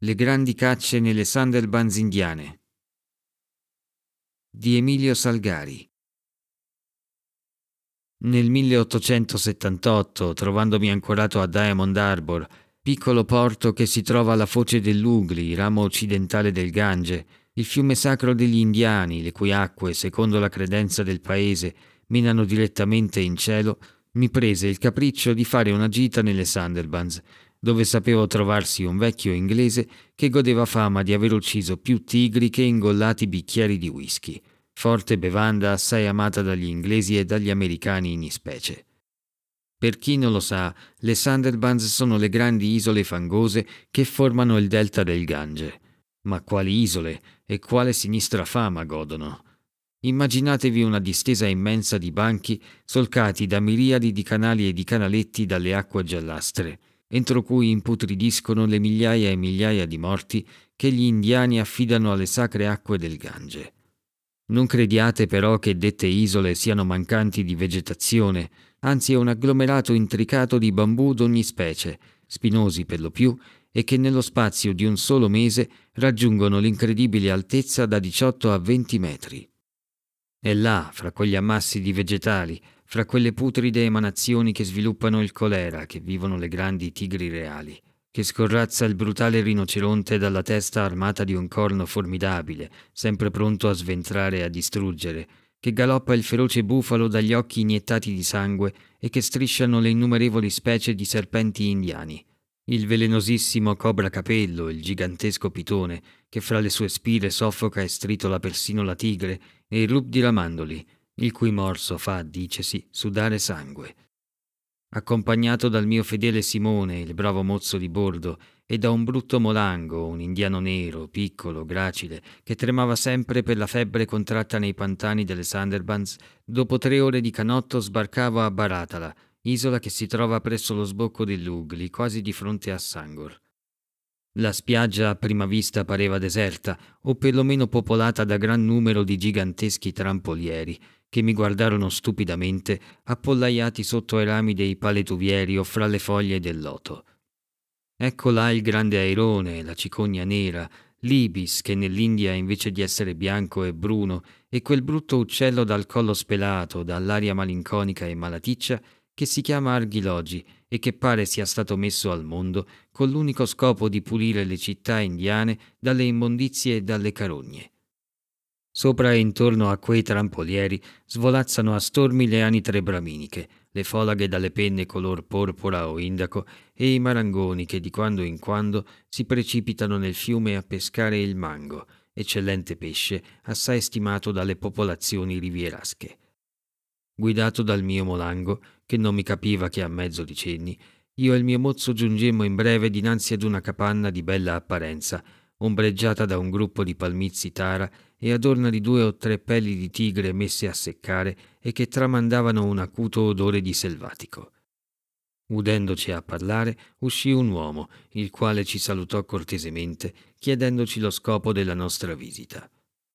Le grandi cacce nelle Sandelbans indiane di Emilio Salgari. Nel 1878, trovandomi ancorato a Diamond Harbor, piccolo porto che si trova alla foce dell'Ugli, ramo occidentale del Gange, il fiume sacro degli indiani, le cui acque, secondo la credenza del paese, minano direttamente in cielo, mi prese il capriccio di fare una gita nelle Sanderbans dove sapevo trovarsi un vecchio inglese che godeva fama di aver ucciso più tigri che ingollati bicchieri di whisky, forte bevanda assai amata dagli inglesi e dagli americani in ispecie. Per chi non lo sa, le Sunderbans sono le grandi isole fangose che formano il delta del Gange. Ma quali isole e quale sinistra fama godono? Immaginatevi una distesa immensa di banchi solcati da miriadi di canali e di canaletti dalle acque giallastre, entro cui imputridiscono le migliaia e migliaia di morti che gli indiani affidano alle sacre acque del Gange. Non crediate però che dette isole siano mancanti di vegetazione, anzi è un agglomerato intricato di bambù d'ogni specie, spinosi per lo più, e che nello spazio di un solo mese raggiungono l'incredibile altezza da 18 a 20 metri. E là, fra quegli ammassi di vegetali, fra quelle putride emanazioni che sviluppano il colera che vivono le grandi tigri reali, che scorrazza il brutale rinoceronte dalla testa armata di un corno formidabile, sempre pronto a sventrare e a distruggere, che galoppa il feroce bufalo dagli occhi iniettati di sangue e che strisciano le innumerevoli specie di serpenti indiani. Il velenosissimo cobra capello, il gigantesco pitone, che fra le sue spire soffoca e stritola persino la tigre, e i rup di ramandoli, il cui morso fa, dicesi, sudare sangue. Accompagnato dal mio fedele Simone, il bravo mozzo di bordo, e da un brutto molango, un indiano nero, piccolo, gracile, che tremava sempre per la febbre contratta nei pantani delle Sanderbans, dopo tre ore di canotto sbarcavo a Baratala, isola che si trova presso lo sbocco dell'Ugli, quasi di fronte a Sangor. La spiaggia a prima vista pareva deserta, o perlomeno popolata da gran numero di giganteschi trampolieri, che mi guardarono stupidamente, appollaiati sotto ai rami dei paletuvieri o fra le foglie del loto. Ecco là il grande airone, la cicogna nera, l'ibis che nell'India invece di essere bianco è bruno, e quel brutto uccello dal collo spelato, dall'aria malinconica e malaticcia, che si chiama arghilogi e che pare sia stato messo al mondo con l'unico scopo di pulire le città indiane dalle immondizie e dalle carogne. Sopra e intorno a quei trampolieri svolazzano a stormi le anitre braminiche, le folaghe dalle penne color porpora o indaco e i marangoni che di quando in quando si precipitano nel fiume a pescare il mango, eccellente pesce assai stimato dalle popolazioni rivierasche guidato dal mio molango, che non mi capiva che a mezzo di cenni, io e il mio mozzo giungemmo in breve dinanzi ad una capanna di bella apparenza, ombreggiata da un gruppo di palmizi tara e adorna di due o tre pelli di tigre messe a seccare e che tramandavano un acuto odore di selvatico. Udendoci a parlare, uscì un uomo, il quale ci salutò cortesemente, chiedendoci lo scopo della nostra visita.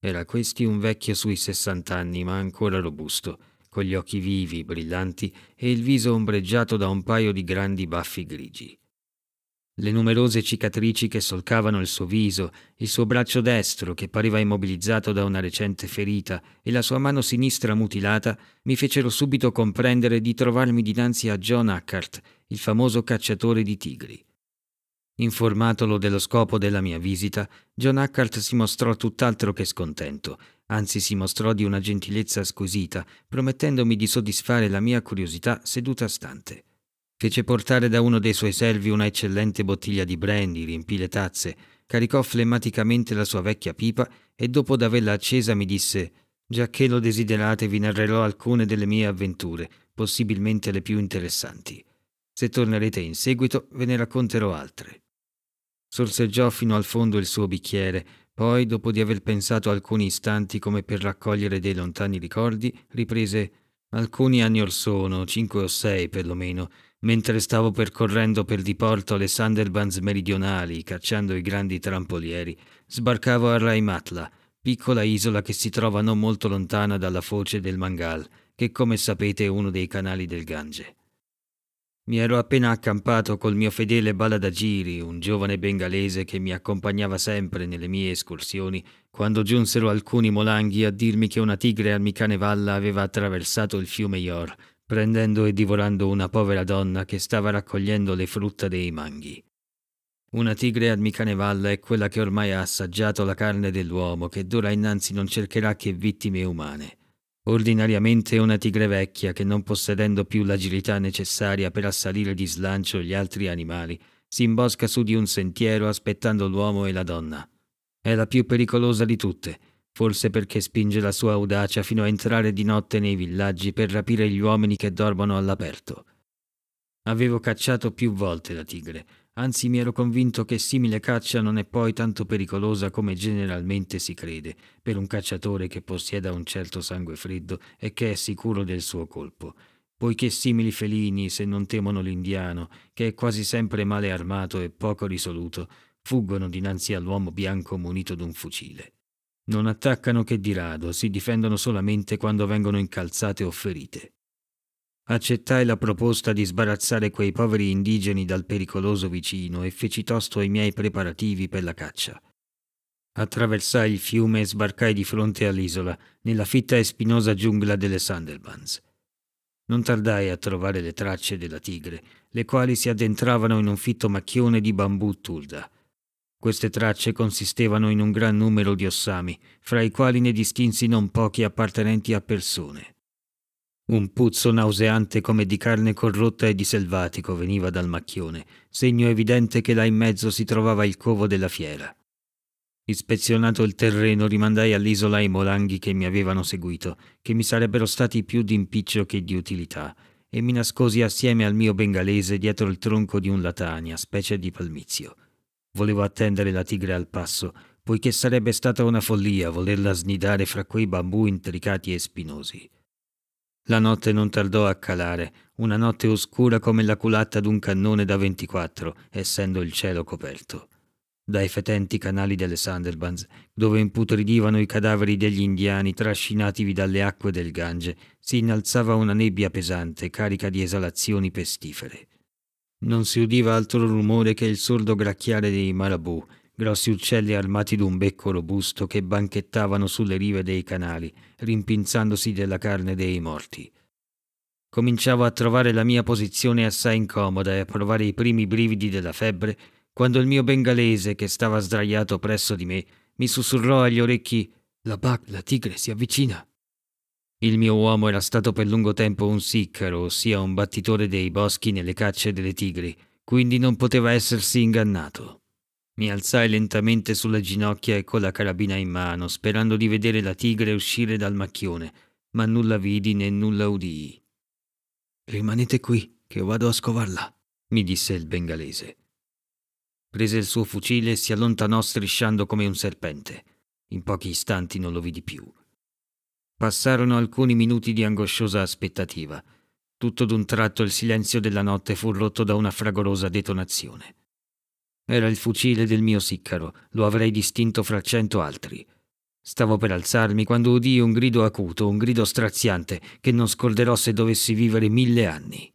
Era questi un vecchio sui sessant'anni, ma ancora robusto, con gli occhi vivi, brillanti e il viso ombreggiato da un paio di grandi baffi grigi. Le numerose cicatrici che solcavano il suo viso, il suo braccio destro che pareva immobilizzato da una recente ferita e la sua mano sinistra mutilata mi fecero subito comprendere di trovarmi dinanzi a John Hackart, il famoso cacciatore di tigri. Informatolo dello scopo della mia visita, John Hackart si mostrò tutt'altro che scontento anzi si mostrò di una gentilezza squisita, promettendomi di soddisfare la mia curiosità seduta stante. Fece portare da uno dei suoi servi una eccellente bottiglia di brandy, riempì le tazze, caricò flemmaticamente la sua vecchia pipa e dopo d'averla accesa mi disse «Giacché lo desiderate vi narrerò alcune delle mie avventure, possibilmente le più interessanti. Se tornerete in seguito ve ne racconterò altre». Sorseggiò fino al fondo il suo bicchiere poi, dopo di aver pensato alcuni istanti come per raccogliere dei lontani ricordi, riprese alcuni anni or sono, cinque o sei perlomeno, mentre stavo percorrendo per diporto le Sunderbans meridionali, cacciando i grandi trampolieri, sbarcavo a Raimatla, piccola isola che si trova non molto lontana dalla foce del Mangal, che come sapete è uno dei canali del Gange. Mi ero appena accampato col mio fedele Baladagiri, un giovane bengalese che mi accompagnava sempre nelle mie escursioni, quando giunsero alcuni molanghi a dirmi che una tigre armicanevalla aveva attraversato il fiume Yor, prendendo e divorando una povera donna che stava raccogliendo le frutta dei manghi. Una tigre armicanevalla è quella che ormai ha assaggiato la carne dell'uomo, che d'ora innanzi non cercherà che vittime umane. Ordinariamente una tigre vecchia che non possedendo più l'agilità necessaria per assalire di slancio gli altri animali, si imbosca su di un sentiero aspettando l'uomo e la donna. È la più pericolosa di tutte, forse perché spinge la sua audacia fino a entrare di notte nei villaggi per rapire gli uomini che dormono all'aperto. Avevo cacciato più volte la tigre, anzi mi ero convinto che simile caccia non è poi tanto pericolosa come generalmente si crede, per un cacciatore che possieda un certo sangue freddo e che è sicuro del suo colpo, poiché simili felini, se non temono l'indiano, che è quasi sempre male armato e poco risoluto, fuggono dinanzi all'uomo bianco munito d'un fucile. Non attaccano che di rado, si difendono solamente quando vengono incalzate o ferite. Accettai la proposta di sbarazzare quei poveri indigeni dal pericoloso vicino e feci tosto i miei preparativi per la caccia. Attraversai il fiume e sbarcai di fronte all'isola, nella fitta e spinosa giungla delle Sanderbans. Non tardai a trovare le tracce della tigre, le quali si addentravano in un fitto macchione di bambù tulda. Queste tracce consistevano in un gran numero di ossami, fra i quali ne distinsi non pochi appartenenti a persone. Un puzzo nauseante come di carne corrotta e di selvatico veniva dal macchione, segno evidente che là in mezzo si trovava il covo della fiera. Ispezionato il terreno, rimandai all'isola i molanghi che mi avevano seguito, che mi sarebbero stati più di impiccio che di utilità, e mi nascosi assieme al mio bengalese dietro il tronco di un latania, specie di palmizio. Volevo attendere la tigre al passo, poiché sarebbe stata una follia volerla snidare fra quei bambù intricati e spinosi. La notte non tardò a calare, una notte oscura come la culatta d'un cannone da 24, essendo il cielo coperto. Dai fetenti canali delle Sunderbans, dove imputridivano i cadaveri degli indiani trascinativi dalle acque del Gange, si innalzava una nebbia pesante carica di esalazioni pestifere. Non si udiva altro rumore che il sordo gracchiare dei marabù grossi uccelli armati d'un becco robusto che banchettavano sulle rive dei canali, rimpinzandosi della carne dei morti. Cominciavo a trovare la mia posizione assai incomoda e a provare i primi brividi della febbre quando il mio bengalese, che stava sdraiato presso di me, mi sussurrò agli orecchi «La Bach, la tigre, si avvicina!» Il mio uomo era stato per lungo tempo un siccaro, ossia un battitore dei boschi nelle cacce delle tigri, quindi non poteva essersi ingannato. Mi alzai lentamente sulle ginocchia e con la carabina in mano, sperando di vedere la tigre uscire dal macchione, ma nulla vidi né nulla udii. Rimanete qui, che vado a scovarla, mi disse il bengalese. Prese il suo fucile e si allontanò strisciando come un serpente. In pochi istanti non lo vidi più. Passarono alcuni minuti di angosciosa aspettativa. Tutto d'un tratto il silenzio della notte fu rotto da una fragorosa detonazione. Era il fucile del mio siccaro, lo avrei distinto fra cento altri. Stavo per alzarmi quando udii un grido acuto, un grido straziante, che non scorderò se dovessi vivere mille anni.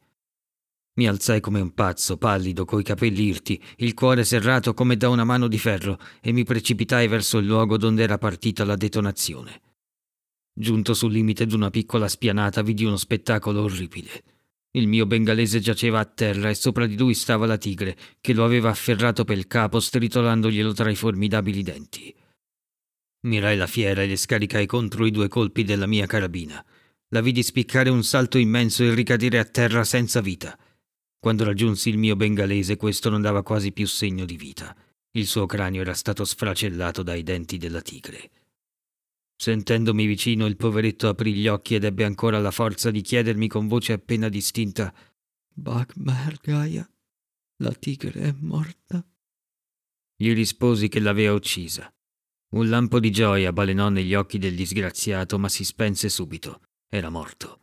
Mi alzai come un pazzo, pallido, coi capelli irti, il cuore serrato come da una mano di ferro, e mi precipitai verso il luogo donde era partita la detonazione. Giunto sul limite d'una piccola spianata vidi uno spettacolo orribile. Il mio bengalese giaceva a terra e sopra di lui stava la tigre, che lo aveva afferrato per il capo, stritolandoglielo tra i formidabili denti. Mirai la fiera e le scaricai contro i due colpi della mia carabina. La vidi spiccare un salto immenso e ricadere a terra senza vita. Quando raggiunsi il mio bengalese, questo non dava quasi più segno di vita. Il suo cranio era stato sfracellato dai denti della tigre. Sentendomi vicino, il poveretto aprì gli occhi ed ebbe ancora la forza di chiedermi con voce appena distinta: Bach Margaia, la tigre è morta? Gli risposi che l'aveva uccisa. Un lampo di gioia balenò negli occhi del disgraziato, ma si spense subito. Era morto.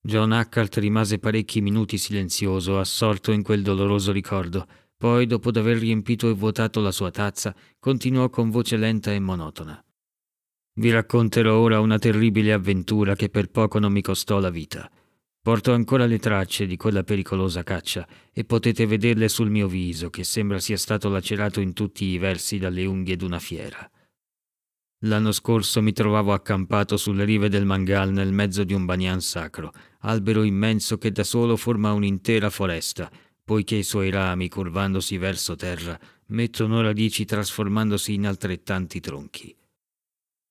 John Hackart rimase parecchi minuti silenzioso, assorto in quel doloroso ricordo. Poi, dopo d'aver riempito e vuotato la sua tazza, continuò con voce lenta e monotona. Vi racconterò ora una terribile avventura che per poco non mi costò la vita. Porto ancora le tracce di quella pericolosa caccia e potete vederle sul mio viso che sembra sia stato lacerato in tutti i versi dalle unghie d'una fiera. L'anno scorso mi trovavo accampato sulle rive del Mangal nel mezzo di un banyan sacro, albero immenso che da solo forma un'intera foresta, poiché i suoi rami, curvandosi verso terra, mettono radici trasformandosi in altrettanti tronchi.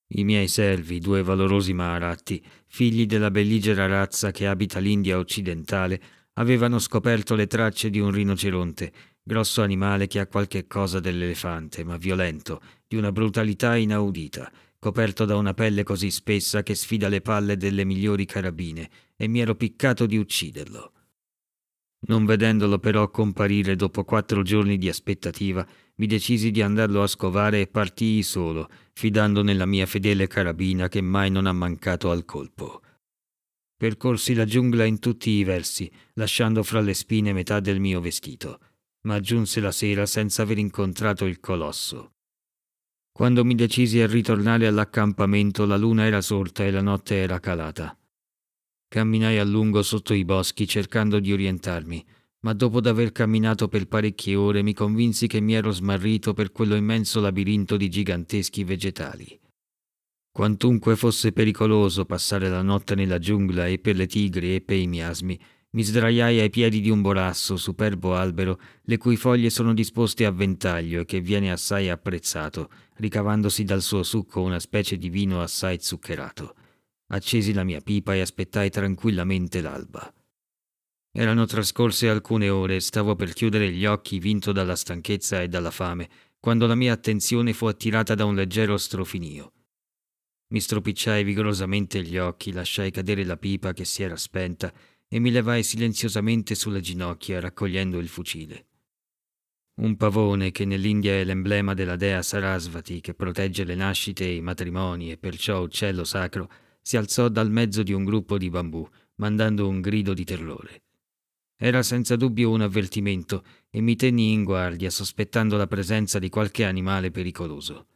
I miei servi, due valorosi Maharatti, figli della belligera razza che abita l'India occidentale, avevano scoperto le tracce di un rinoceronte, grosso animale che ha qualche cosa dell'elefante, ma violento, di una brutalità inaudita, coperto da una pelle così spessa che sfida le palle delle migliori carabine, e mi ero piccato di ucciderlo. Non vedendolo però comparire dopo quattro giorni di aspettativa, mi decisi di andarlo a scovare e partii solo, fidando nella mia fedele carabina che mai non ha mancato al colpo. Percorsi la giungla in tutti i versi, lasciando fra le spine metà del mio vestito, ma giunse la sera senza aver incontrato il colosso. Quando mi decisi a ritornare all'accampamento la luna era sorta e la notte era calata. Camminai a lungo sotto i boschi cercando di orientarmi, ma dopo d'aver camminato per parecchie ore mi convinsi che mi ero smarrito per quello immenso labirinto di giganteschi vegetali. Quantunque fosse pericoloso passare la notte nella giungla e per le tigri e per i miasmi, mi sdraiai ai piedi di un borasso, superbo albero, le cui foglie sono disposte a ventaglio e che viene assai apprezzato, ricavandosi dal suo succo una specie di vino assai zuccherato. Accesi la mia pipa e aspettai tranquillamente l'alba. Erano trascorse alcune ore e stavo per chiudere gli occhi vinto dalla stanchezza e dalla fame, quando la mia attenzione fu attirata da un leggero strofinio. Mi stropicciai vigorosamente gli occhi, lasciai cadere la pipa che si era spenta e mi levai silenziosamente sulle ginocchia raccogliendo il fucile. Un pavone che nell'India è l'emblema della dea Sarasvati che protegge le nascite e i matrimoni e perciò uccello sacro, si alzò dal mezzo di un gruppo di bambù, mandando un grido di terrore. Era senza dubbio un avvertimento e mi tenni in guardia sospettando la presenza di qualche animale pericoloso.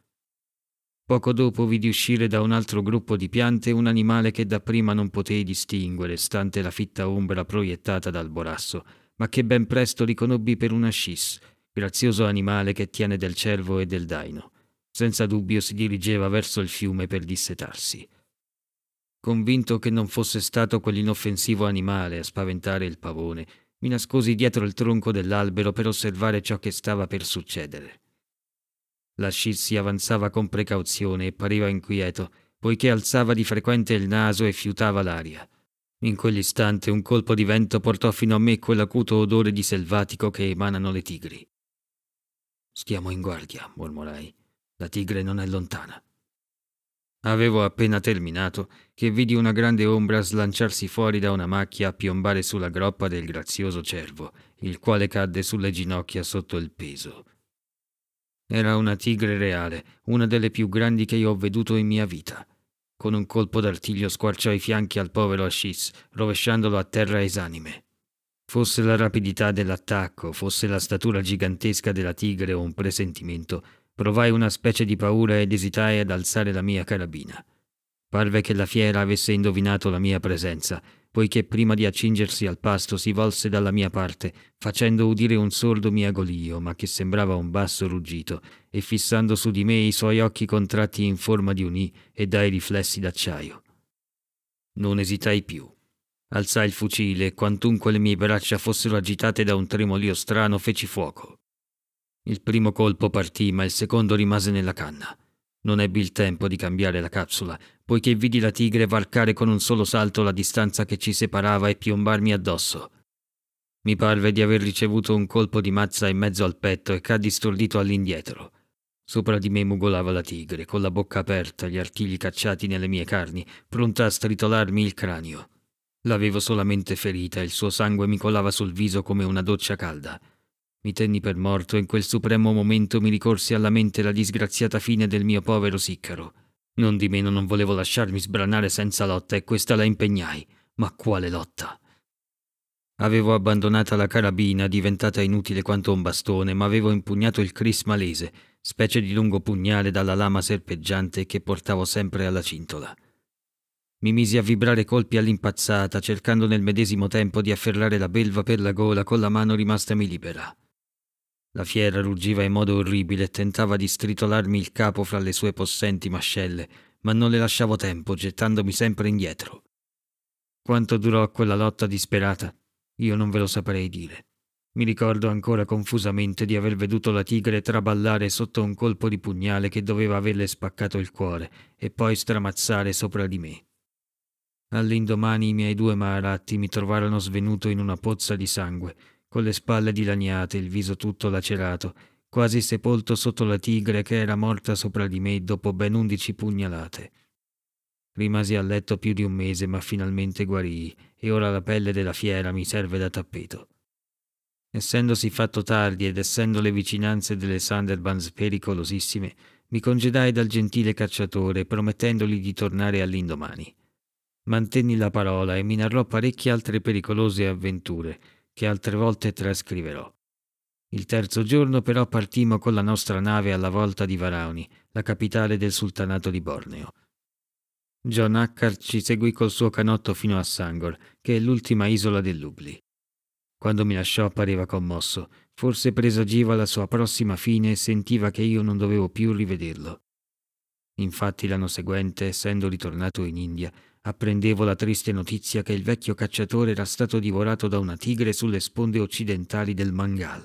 Poco dopo vidi uscire da un altro gruppo di piante un animale che dapprima non potei distinguere, stante la fitta ombra proiettata dal borasso, ma che ben presto riconobbi per una scis, grazioso animale che tiene del cervo e del daino. Senza dubbio si dirigeva verso il fiume per dissetarsi. Convinto che non fosse stato quell'inoffensivo animale a spaventare il pavone, mi nascosi dietro il tronco dell'albero per osservare ciò che stava per succedere. La scissi avanzava con precauzione e pareva inquieto, poiché alzava di frequente il naso e fiutava l'aria. In quell'istante un colpo di vento portò fino a me quell'acuto odore di selvatico che emanano le tigri. Stiamo in guardia, mormorai. La tigre non è lontana. Avevo appena terminato che vidi una grande ombra slanciarsi fuori da una macchia a piombare sulla groppa del grazioso cervo, il quale cadde sulle ginocchia sotto il peso. Era una tigre reale, una delle più grandi che io ho veduto in mia vita. Con un colpo d'artiglio squarciò i fianchi al povero Ashis, rovesciandolo a terra esanime. Fosse la rapidità dell'attacco, fosse la statura gigantesca della tigre o un presentimento, Provai una specie di paura ed esitai ad alzare la mia carabina. Parve che la fiera avesse indovinato la mia presenza, poiché prima di accingersi al pasto si volse dalla mia parte, facendo udire un sordo miagolio, ma che sembrava un basso ruggito, e fissando su di me i suoi occhi contratti in forma di un I e dai riflessi d'acciaio. Non esitai più. Alzai il fucile e quantunque le mie braccia fossero agitate da un tremolio strano feci fuoco. Il primo colpo partì, ma il secondo rimase nella canna. Non ebbi il tempo di cambiare la capsula, poiché vidi la tigre varcare con un solo salto la distanza che ci separava e piombarmi addosso. Mi parve di aver ricevuto un colpo di mazza in mezzo al petto e caddi stordito all'indietro. Sopra di me mugolava la tigre, con la bocca aperta, gli artigli cacciati nelle mie carni, pronta a stritolarmi il cranio. L'avevo solamente ferita e il suo sangue mi colava sul viso come una doccia calda. Mi tenni per morto e in quel supremo momento mi ricorsi alla mente la disgraziata fine del mio povero Siccaro. Non di meno non volevo lasciarmi sbranare senza lotta e questa la impegnai. Ma quale lotta? Avevo abbandonata la carabina, diventata inutile quanto un bastone, ma avevo impugnato il Cris malese, specie di lungo pugnale dalla lama serpeggiante che portavo sempre alla cintola. Mi misi a vibrare colpi all'impazzata, cercando nel medesimo tempo di afferrare la belva per la gola con la mano rimastami libera. La fiera ruggiva in modo orribile e tentava di stritolarmi il capo fra le sue possenti mascelle, ma non le lasciavo tempo, gettandomi sempre indietro. Quanto durò quella lotta disperata, io non ve lo saprei dire. Mi ricordo ancora confusamente di aver veduto la tigre traballare sotto un colpo di pugnale che doveva averle spaccato il cuore e poi stramazzare sopra di me. All'indomani i miei due maratti mi trovarono svenuto in una pozza di sangue con le spalle dilaniate, il viso tutto lacerato, quasi sepolto sotto la tigre che era morta sopra di me dopo ben undici pugnalate. Rimasi a letto più di un mese, ma finalmente guarii, e ora la pelle della fiera mi serve da tappeto. Essendosi fatto tardi ed essendo le vicinanze delle Sanderbans pericolosissime, mi congedai dal gentile cacciatore, promettendogli di tornare all'indomani. Mantenni la parola e mi narrò parecchie altre pericolose avventure, che altre volte trascriverò. Il terzo giorno però partimmo con la nostra nave alla volta di Varauni, la capitale del sultanato di Borneo. John Hackard ci seguì col suo canotto fino a Sangor, che è l'ultima isola dell'Ubli. Quando mi lasciò pareva commosso, forse presagiva la sua prossima fine e sentiva che io non dovevo più rivederlo. Infatti l'anno seguente, essendo ritornato in India, apprendevo la triste notizia che il vecchio cacciatore era stato divorato da una tigre sulle sponde occidentali del Mangal.